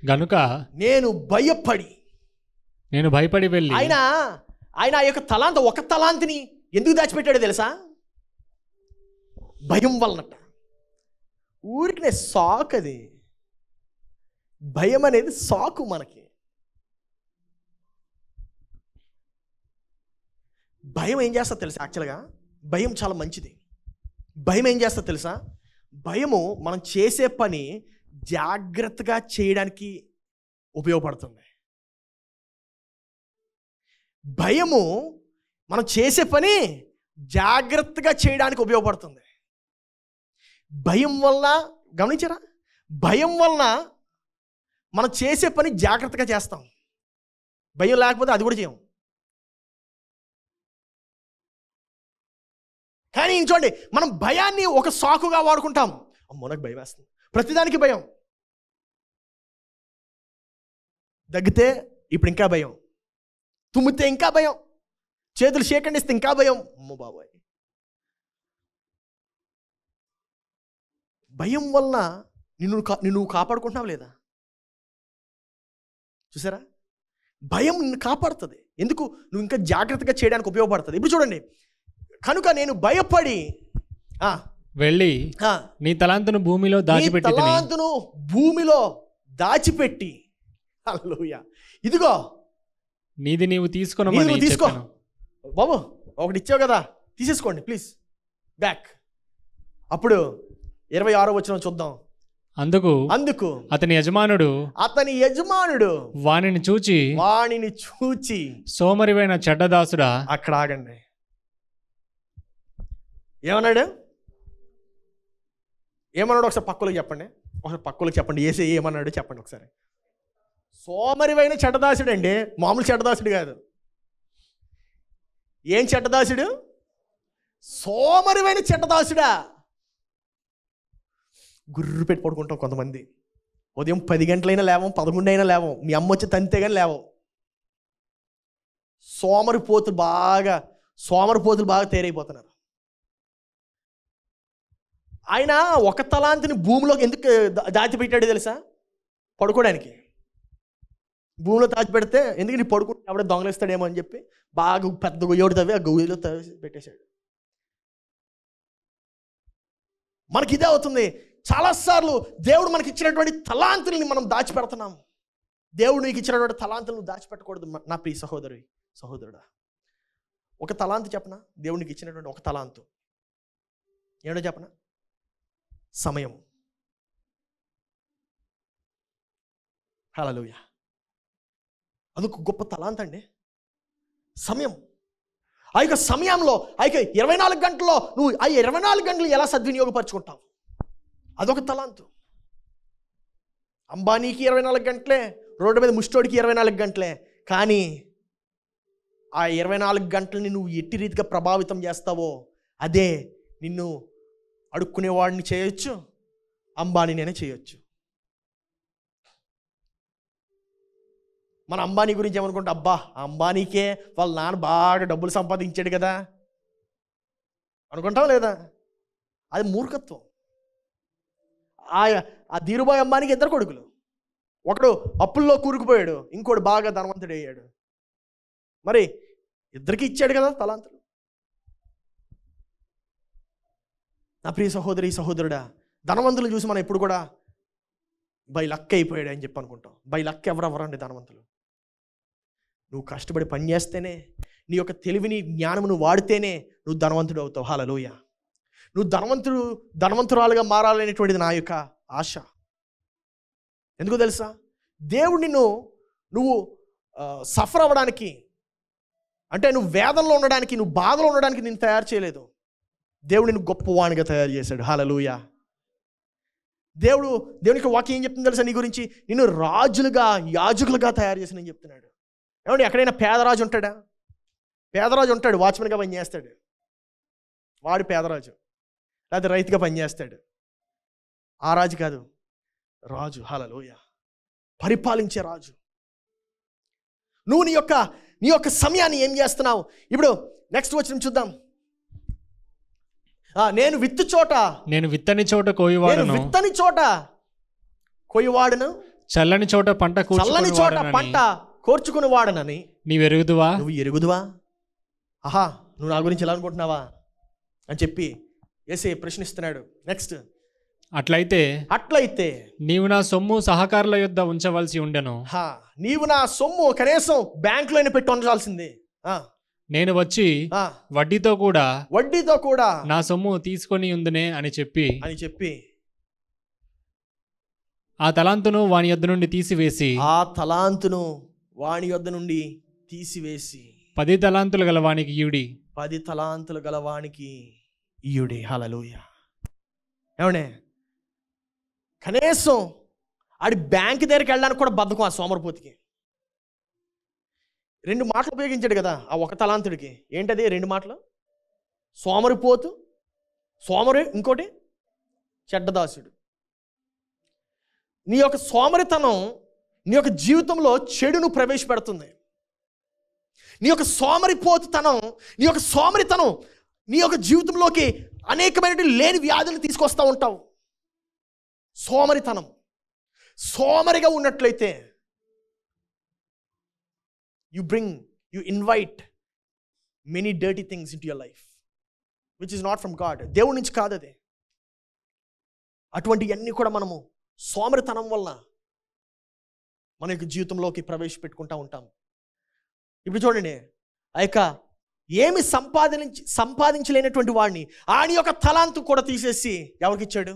S1: గనుక నేను
S2: భయపడి నేను భయపడి వెళ్ళి ఆయన
S1: ఆయన ఆ యొక్క తలాంత ఒక తలాంతిని ఎందుకు దాచిపెట్టాడో తెలుసా
S2: భయం వలనట
S1: ఊరికినే సాకు అది భయం అనేది సాకు మనకి భయం ఏం చేస్తా తెలుసా యాక్చువల్గా భయం చాలా మంచిది భయం ఏం చేస్తా తెలుసా భయము మనం చేసే పని జాగ్రత్తగా చేయడానికి ఉపయోగపడుతుంది భయము మనం చేసే పని జాగ్రత్తగా చేయడానికి ఉపయోగపడుతుంది భయం వల్ల గమనించరా భయం వలన మనం చేసే పని జాగ్రత్తగా చేస్తాం భయం లేకపోతే అది కూడా చేయం కానీ చూడండి మనం భయాన్ని ఒక సాకుగా వాడుకుంటాం అమ్మో నాకు భయం వేస్తుంది ప్రతిదానికి భయం దగ్గితే ఇప్పుడు ఇంకా భయం తుమ్మితే ఇంకా భయం చేతులు షేకండిస్తే ఇంకా భయం అమ్మ బాబాయ్ భయం వలన నిన్ను నిన్ను కాపాడుకుంటున్నావు లేదా చూసారా భయం నిన్ను కాపాడుతుంది ఎందుకు నువ్వు ఇంకా జాగ్రత్తగా చేయడానికి ఉపయోగపడుతుంది ఇప్పుడు చూడండి కనుక నేను భయపడి
S2: వెళ్ళి నీ తలాంతును భూమిలో దాచిపెట్టి తలాంతును
S1: భూమిలో దాచిపెట్టి ఇదిగో నీది నీవు తీసుకున్న తీసుకో బాబు ఒకటి ఇచ్చావు కదా తీసేసుకోండి ప్లీజ్ బ్యాక్ అప్పుడు ఇరవై ఆరో వచ్చిన చూద్దాం అందుకు అందుకు
S2: అతని యజమానుడు
S1: అతని యజమానుడు
S2: వాణిని చూచి వాణిని చూచి సోమరివైన చెడ్డదాసుడా అక్కడ ఆగండి
S1: ఏమన్నాడు ఏమన్నాడు ఒకసారి పక్కలకు చెప్పండి ఒకసారి పక్కలకు చెప్పండి ఏసే ఏమన్నాడు చెప్పండి ఒకసారి సోమరివైన చెడ్డదాసుడు అండి మామూలు చెడ్డదాసుడు కాదు ఏం చెడ్డదాసుడు సోమరివైన చెడ్డదాసుడా గుర్రు పెట్టి పడుకుంటాం కొంతమంది ఉదయం పది గంటలైనా లేవం పదకొండు అయినా లేవం మీ అమ్మ వచ్చి తంతే కానీ లేవం సోమరిపోతులు బాగా సోమరిపోతులు బాగా తయారైపోతున్నారు ఆయన ఒక తలాంతిని భూమిలోకి ఎందుకు దాచిపెట్టాడు తెలుసా పడుకోవడానికి భూమిలో దాచిపెడితే ఎందుకు నీ పడుకుంటే ఎవడ దొంగలిస్తాడేమో అని చెప్పి బాగా పెద్ద గుయ్యోడు తవ్వి ఆ గుయ్యలో తవ్వి పెట్టేశాడు మనకి ఇదే అవుతుంది చాలాసార్లు దేవుడు మనకి ఇచ్చినటువంటి తలాంతుల్ని మనం దాచిపెడుతున్నాం దేవుడు నీకు ఇచ్చినటువంటి తలాంతులను దాచిపెట్టకూడదు నా ప్రియ సహోదరి సహోదరుడా ఒక తలాంతు చెప్పనా దేవునికి ఇచ్చినటువంటి ఒక తలాంతు ఏడో చెప్పనా సమయం హలలోయ అదొక గొప్ప తలాంత అండి సమయం ఆ యొక్క సమయంలో ఆ యొక్క ఇరవై నాలుగు గంటల్లో నువ్వు ఆ ఇరవై నాలుగు గంటలు ఎలా సద్వినియోగపరచుకుంటావు అదొక తలాంతు అంబానీకి ఇరవై నాలుగు గంటలే రోడ్డు మీద ముష్టోడికి ఇరవై నాలుగు గంటలే కానీ ఆ ఇరవై నాలుగు గంటలని నువ్వు ఎట్టి రీతిగా ప్రభావితం చేస్తావో అదే నిన్ను అడుక్కునేవాడిని చేయొచ్చు అంబానీనైనా చేయొచ్చు మన అంబానీ గురించి ఏమనుకుంటే అబ్బా అంబానీకే వాళ్ళ నాన్న బాగా డబ్బులు సంపాదించాడు కదా అనుకుంటావా లేదా అది మూర్ఖత్వం ఆ ఆ ధీరుబాయి అంబానీకి ఇద్దరు కొడుకులు ఒకడు అప్పుల్లో కూరుకుపోయాడు ఇంకోడు బాగా ధనవంతుడు అయ్యాడు మరి ఇద్దరికి ఇచ్చాడు కదా తలాంతులు నా ప్రియ సహోదరి సహోదరుడా ధనవంతులు చూసి మనం ఎప్పుడు కూడా బై లక్ అయిపోయాడు అని చెప్పి అనుకుంటాం బై లక్ ఎవరెవరండి ధనవంతులు నువ్వు కష్టపడి పని చేస్తేనే నీ యొక్క తెలివిని జ్ఞానమును వాడితేనే నువ్వు ధనవంతుడు అవుతావు లోయ నువ్వు ధనవంతుడు ధనవంతురాలుగా మారాలనేటువంటిది నా యొక్క ఆశ ఎందుకు తెలుసా దేవుడు నిన్ను నువ్వు సఫర్ అవ్వడానికి అంటే నువ్వు వేదంలో ఉండడానికి నువ్వు బాధలో ఉండడానికి నేను తయారు చేయలేదు దేవుడిని గొప్పవాణిగా తయారు చేశాడు హలలుయ దేవుడు దేవునికి వాక్యం ఏం చెప్తుంది తెలుసా నీ గురించి నిన్ను రాజులుగా యాజకులుగా తయారు చేసినని చెప్తున్నాడు ఏమండి ఎక్కడైనా పేదరాజు ఉంటాడా పేదరాజు ఉంటాడు వాచ్మెన్గా పనిచేస్తాడు వాడు పేదరాజు లేదా రైతుగా పనిచేస్తాడు ఆ రాజు కాదు రాజు హలలోయ పరిపాలించే రాజు నువ్వు నీ యొక్క నీ యొక్క సమయాన్ని ఏం చేస్తున్నావు ఇప్పుడు నెక్స్ట్ వచ్చిన చూద్దాం నేను విత్తు
S2: చోట నేను విత్తని చోట కోయవాడు
S1: విత్తని చోట కోయవాడును
S2: చల్లని చోట పంట చల్లని చోట పంట
S1: కోర్చుకుని వాడనని
S2: నీవు ఎరుగుదువా నువ్వు ఎరుగుదువా
S1: ఆహా నువ్వు నా గురించి ఎలా అనుకుంటున్నావా అని చెప్పి వేసే ప్రశ్నిస్తున్నాడు నెక్స్ట్
S2: అట్లయితే అట్లయితే నీవు నా సొమ్ము సహకారుల యొద్ద ఉంచవలసి ఉండెను నీవు నా సొమ్ము కనీసం బ్యాంకులోనే పెట్టి ఉండాల్సిందే నేను వచ్చి వడ్డీతో కూడా
S1: వడ్డీతో కూడా
S2: నా సొమ్ము తీసుకొని ఉందనే అని చెప్పి అని చెప్పి ఆ తలాంతును వాని యొద్ద నుండి తీసివేసి ఆ తలాంతును
S1: వాని యొద్ద నుండి
S2: తీసివేసి పది తలాంతులు గల వానికి ఈయుడి పది
S1: తలాంతులు గల వానికి
S2: ఈయుడి హలలోయ ఏమనే
S1: కనీసం ఆడి బ్యాంక్ దగ్గరికి వెళ్ళడానికి కూడా బద్దకం ఆ సోమరపోతికి రెండు మాటలు ఉపయోగించాడు కదా ఆ ఒక తలాంతుడికి ఏంటది రెండు మాటలు సోమరిపోతు సోమరి ఇంకోటి చెడ్డదాసుడు నీ యొక్క సోమరితనం నీ యొక్క జీవితంలో చెడును ప్రవేశపెడుతుంది నీ యొక్క సోమరిపోతుతనం నీ యొక్క సోమరితనం నీ యొక్క జీవితంలోకి అనేకమైన లేని వ్యాధులు తీసుకొస్తూ ఉంటావు సోమరితనం సోమరిగా ఉన్నట్లయితే bring you invite many dirty things into your life which is not from God దేవుడి నుంచి కాదు అది అటువంటివన్నీ కూడా మనము సోమరితనం వల్ల మన యొక్క జీవితంలోకి ప్రవేశపెట్టుకుంటూ ఉంటాము ఇప్పుడు చూడండి ఆ యొక్క ఏమి సంపాదించి సంపాదించలేనటువంటి వాడిని ఆయన యొక్క తలాంతు కూడా తీసేసి ఎవరికి ఇచ్చాడు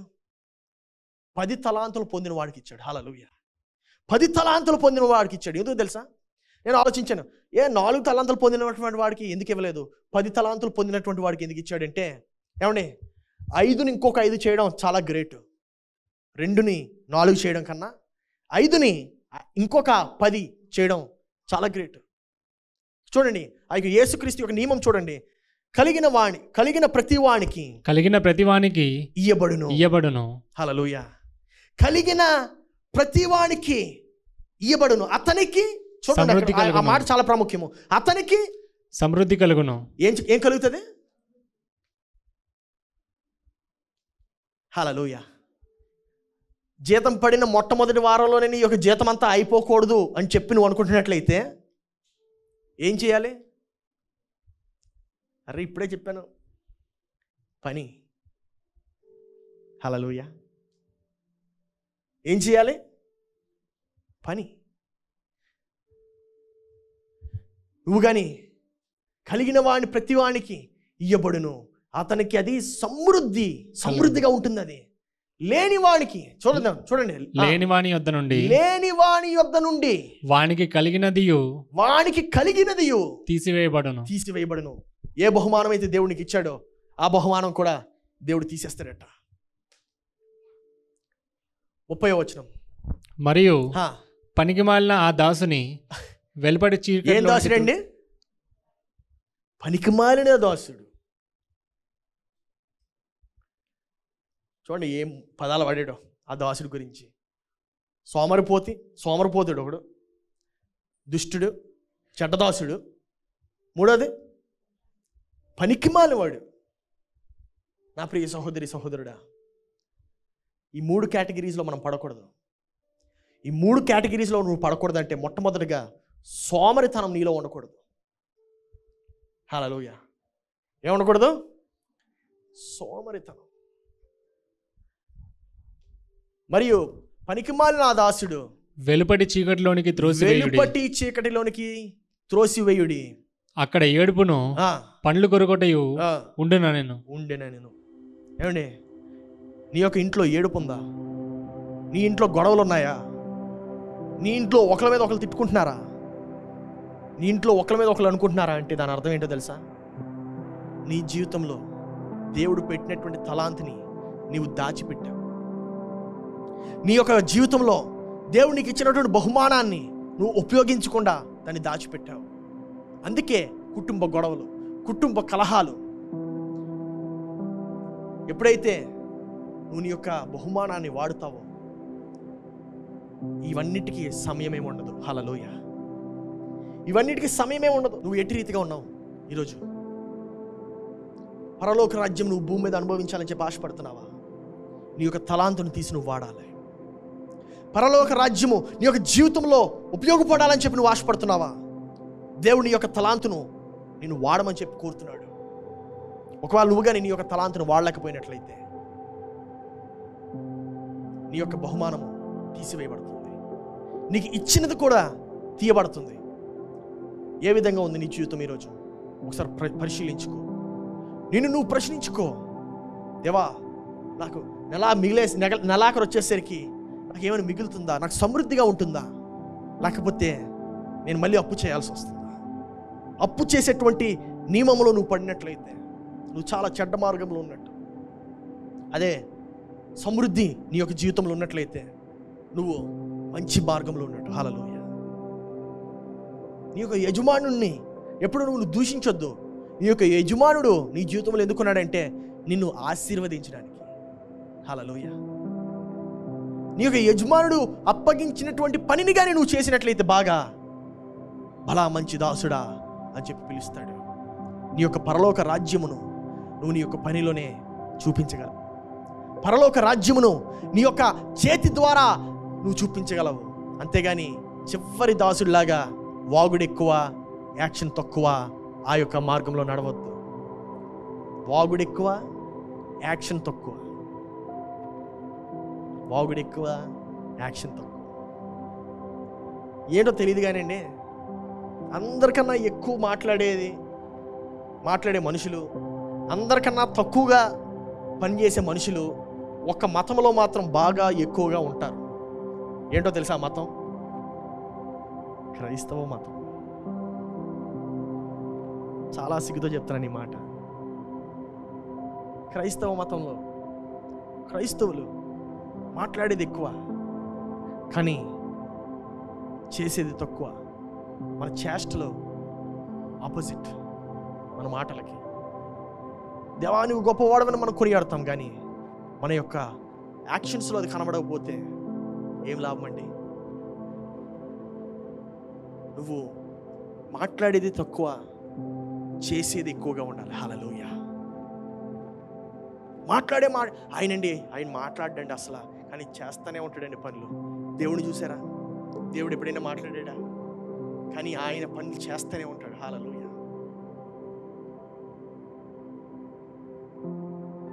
S1: పది తలాంతులు పొందిన వాడికి ఇచ్చాడు హలలుయ పది తలాంతులు పొందిన వాడికి ఇచ్చాడు ఎందుకు తెలుసా నేను ఆలోచించాను ఏ నాలుగు తలాంతులు పొందినటువంటి వాడికి ఎందుకు ఇవ్వలేదు పది తలాంతులు పొందినటువంటి వాడికి ఎందుకు ఇచ్చాడంటే ఏమండి ఐదుని ఇంకొక ఐదు చేయడం చాలా గ్రేట్ రెండుని నాలుగు చేయడం కన్నా ఐదుని ఇంకొక పది చేయడం చాలా గ్రేట్ చూడండి ఆ యేసుక్రీస్తు యొక్క నియమం చూడండి కలిగిన వాణి కలిగిన ప్రతి వానికి
S2: కలిగిన ప్రతి వానికి ఇయ్యబడును ఇయ్యబడును హలలుయ
S1: కలిగిన ప్రతి వానికి ఇయ్యబడును అతనికి చూడండి ఆ మాట చాలా ప్రాముఖ్యము అతనికి
S2: సమృద్ధి కలుగును
S1: ఏం ఏం కలుగుతుంది హలోయ జీతం పడిన మొట్టమొదటి వారంలోనే నీ యొక్క జీతం అంతా అయిపోకూడదు అని చెప్పి నువ్వు అనుకుంటున్నట్లయితే ఏం చేయాలి అరే ఇప్పుడే చెప్పాను పని హలలోయ ఏం చేయాలి పని నువ్వు కానీ కలిగిన వాడిని ప్రతి వానికి ఇయ్యబడును అతనికి అది సమృద్ధి సమృద్ధిగా ఉంటుంది అది లేని వానికి చూడదాం చూడండి లేని
S2: వాణి యొద్ద నుండి లేని
S1: వాణి యొద్ద నుండి
S2: వానికి కలిగినది
S1: వానికి కలిగినది
S2: తీసివేయబడను తీసివేయబడను ఏ బహుమానం
S1: అయితే దేవునికి ఇచ్చాడో ఆ బహుమానం కూడా దేవుడు తీసేస్తాడట ముప్పై వచనం
S2: మరియు పనికి మాలిన ఆ దాసుని <laughs> వెలుపడి దాసుడు అండి పనికి పనికిమాలిన
S1: దాసుడు చూడండి ఏం పదాలు పడేడు ఆ దాసుడు గురించి సోమరిపోతి సోమరిపోతుడు ఒకడు దుష్టుడు చెడ్డదాసుడు మూడోది వాడు నా ప్రియ సహోదరి సహోదరుడా ఈ మూడు కేటగిరీస్లో మనం పడకూడదు ఈ మూడు కేటగిరీస్లో నువ్వు పడకూడదంటే మొట్టమొదటిగా సోమరితనం నీలో ఉండకూడదు హలోయ ఏముండకూడదు
S2: సోమరితనం
S1: మరియు పనికిమాలి నా దాసుడు
S2: వెలుపటి చీకటిలోనికి త్రోసి వెలుపటి
S1: చీకటిలోనికి త్రోసివేయుడి
S2: అక్కడ ఏడుపును పండ్లు కొరకొటయు ఉండేనా నేను ఉండేనా నేను ఏమండి నీ యొక్క ఇంట్లో ఏడుపు
S1: ఉందా నీ ఇంట్లో గొడవలు ఉన్నాయా నీ ఇంట్లో ఒకళ్ళ మీద ఒకరు తిట్టుకుంటున్నారా నీ ఇంట్లో ఒకళ్ళ మీద ఒకళ్ళు అనుకుంటున్నారా అంటే దాని అర్థం ఏంటో తెలుసా నీ జీవితంలో దేవుడు పెట్టినటువంటి తలాంతిని నీవు దాచిపెట్టావు నీ యొక్క జీవితంలో దేవుడు నీకు ఇచ్చినటువంటి బహుమానాన్ని నువ్వు ఉపయోగించకుండా దాన్ని దాచిపెట్టావు అందుకే కుటుంబ గొడవలు కుటుంబ కలహాలు ఎప్పుడైతే నువ్వు నీ యొక్క బహుమానాన్ని వాడుతావో ఇవన్నిటికీ సమయమేమి ఉండదు హలలోయా ఇవన్నిటికి సమయమే ఉండదు నువ్వు ఎట్టి రీతిగా ఉన్నావు ఈరోజు పరలోక రాజ్యం నువ్వు భూమి మీద అనుభవించాలని చెప్పి ఆశపడుతున్నావా నీ యొక్క తలాంతును తీసి నువ్వు వాడాలి పరలోక రాజ్యము నీ యొక్క జీవితంలో ఉపయోగపడాలని చెప్పి నువ్వు ఆశపడుతున్నావా నీ యొక్క తలాంతును నేను వాడమని చెప్పి కోరుతున్నాడు ఒకవేళ నువ్వు కానీ నీ యొక్క తలాంతును వాడలేకపోయినట్లయితే నీ యొక్క బహుమానము తీసివేయబడుతుంది నీకు ఇచ్చినది కూడా తీయబడుతుంది ఏ విధంగా ఉంది నీ జీవితం ఈరోజు ఒకసారి పరిశీలించుకో నిన్ను నువ్వు ప్రశ్నించుకో దేవా నాకు నెల మిగిలేసి నెల నెలాఖరు వచ్చేసరికి నాకు ఏమైనా మిగులుతుందా నాకు సమృద్ధిగా ఉంటుందా లేకపోతే నేను మళ్ళీ అప్పు చేయాల్సి వస్తుందా అప్పు చేసేటువంటి నియమంలో నువ్వు పడినట్లయితే నువ్వు చాలా చెడ్డ మార్గంలో ఉన్నట్టు అదే సమృద్ధి నీ యొక్క జీవితంలో ఉన్నట్లయితే నువ్వు మంచి మార్గంలో ఉన్నట్టు హాలలో నీ యొక్క యజమానుణ్ణి ఎప్పుడు నువ్వు దూషించొద్దు నీ యొక్క యజమానుడు నీ జీవితంలో ఎందుకున్నాడంటే నిన్ను ఆశీర్వదించడానికి హలలోయ నీ యొక్క యజమానుడు అప్పగించినటువంటి పనిని కానీ నువ్వు చేసినట్లయితే బాగా భలా మంచి దాసుడా అని చెప్పి పిలుస్తాడు నీ యొక్క పరలోక రాజ్యమును నువ్వు నీ యొక్క పనిలోనే చూపించగలవు పరలోక రాజ్యమును నీ యొక్క చేతి ద్వారా నువ్వు చూపించగలవు అంతేగాని చివరి దాసుడిలాగా వాగుడు ఎక్కువ యాక్షన్ తక్కువ ఆ యొక్క మార్గంలో నడవద్దు వాగుడు ఎక్కువ యాక్షన్ తక్కువ వాగుడు ఎక్కువ యాక్షన్ తక్కువ ఏంటో తెలియదు కానీ అందరికన్నా ఎక్కువ మాట్లాడేది మాట్లాడే మనుషులు అందరికన్నా తక్కువగా పనిచేసే మనుషులు ఒక మతంలో మాత్రం బాగా ఎక్కువగా ఉంటారు ఏంటో తెలుసా మతం క్రైస్తవ మతం చాలా సిగ్గుతో చెప్తున్నాను ఈ మాట క్రైస్తవ మతంలో క్రైస్తవులు మాట్లాడేది ఎక్కువ కానీ చేసేది తక్కువ మన చేష్టలో ఆపోజిట్ మన మాటలకి దేవా గొప్పవాడమని మనం కొనియాడతాం కానీ మన యొక్క యాక్షన్స్లో అది కనబడకపోతే ఏం లాభం అండి నువ్వు మాట్లాడేది తక్కువ చేసేది ఎక్కువగా ఉండాలి హలలోయ మాట్లాడే మా ఆయనండి ఆయన మాట్లాడండి అసలు కానీ చేస్తూనే ఉంటాడండి పనులు దేవుడిని చూసారా దేవుడు ఎప్పుడైనా మాట్లాడా కానీ ఆయన పనులు చేస్తూనే ఉంటాడు హాలలోయ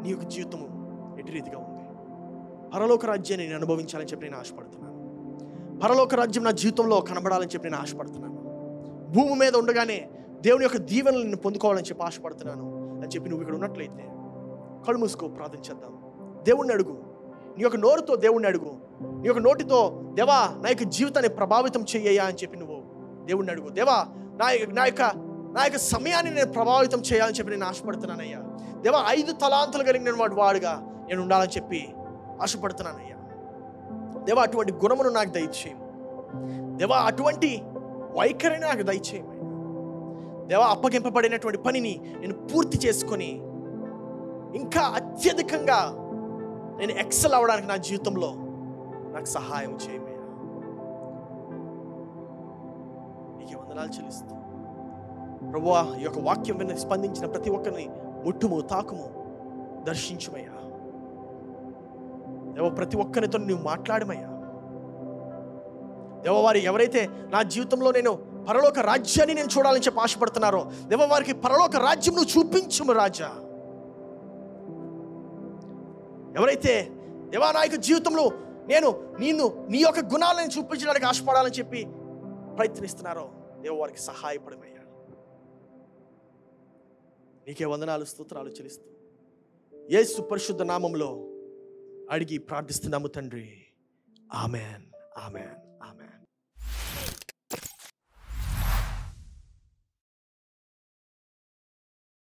S1: నీ యొక్క జీవితము ఎటు రీతిగా ఉంది పరలోక రాజ్యాన్ని నేను అనుభవించాలని చెప్పి నేను ఆశపడుతున్నాను పరలోక రాజ్యం నా జీవితంలో కనబడాలని చెప్పి నేను ఆశపడుతున్నాను భూమి మీద ఉండగానే దేవుని యొక్క దీవెనలు నేను పొందుకోవాలని చెప్పి ఆశపడుతున్నాను అని చెప్పి నువ్వు ఇక్కడ ఉన్నట్లయితే కళ్ళు మూసుకో ప్రార్థన చేద్దాం దేవుణ్ణి అడుగు నీ యొక్క నోరుతో దేవుణ్ణి అడుగు నీ యొక్క నోటితో దేవా నా యొక్క జీవితాన్ని ప్రభావితం చెయ్యా అని చెప్పి నువ్వు దేవుణ్ణి అడుగు దేవా నా నా యొక్క నా యొక్క సమయాన్ని నేను ప్రభావితం చేయాలని చెప్పి నేను ఆశపడుతున్నానయ్యా దేవా ఐదు తలాంతులు కలిగిన వాడు వాడుగా నేను ఉండాలని చెప్పి ఆశపడుతున్నానయ్యా దేవా అటువంటి గుణమును నాకు దయచేయము దేవా అటువంటి వైఖరిని నాకు దయచేయము దేవా అప్పగింపబడినటువంటి పనిని నేను పూర్తి చేసుకొని ఇంకా అత్యధికంగా నేను ఎక్సల్ అవ్వడానికి నా జీవితంలో నాకు సహాయం చేయమే నీకే వందనాలు చెల్లిస్తూ ప్రభు ఈ యొక్క వాక్యం విన్న స్పందించిన ప్రతి ఒక్కరిని ముట్టుము తాకుము దర్శించుమయ్యా దేవ ప్రతి ఒక్కరితో నువ్వు మాట్లాడమయ్యా దేవవారి ఎవరైతే నా జీవితంలో నేను పరలోక రాజ్యాన్ని నేను చూడాలని చెప్పి ఆశపడుతున్నారో దేవవారికి వారికి పరలోక రాజ్యం నువ్వు చూపించుము రాజా ఎవరైతే దేవానాయక జీవితంలో నేను నిన్ను నీ యొక్క గుణాలను చూపించడానికి ఆశపడాలని చెప్పి ప్రయత్నిస్తున్నారో దేవవారికి వారికి సహాయపడమయ్యా నీకే వందనాలు స్తోత్రాలు చెల్లిస్తూ ఏ సుపరిశుద్ధ నామంలో అడిగి ప్రార్థిస్తున్నాము తండ్రి ఆమెన్ ఆమెన్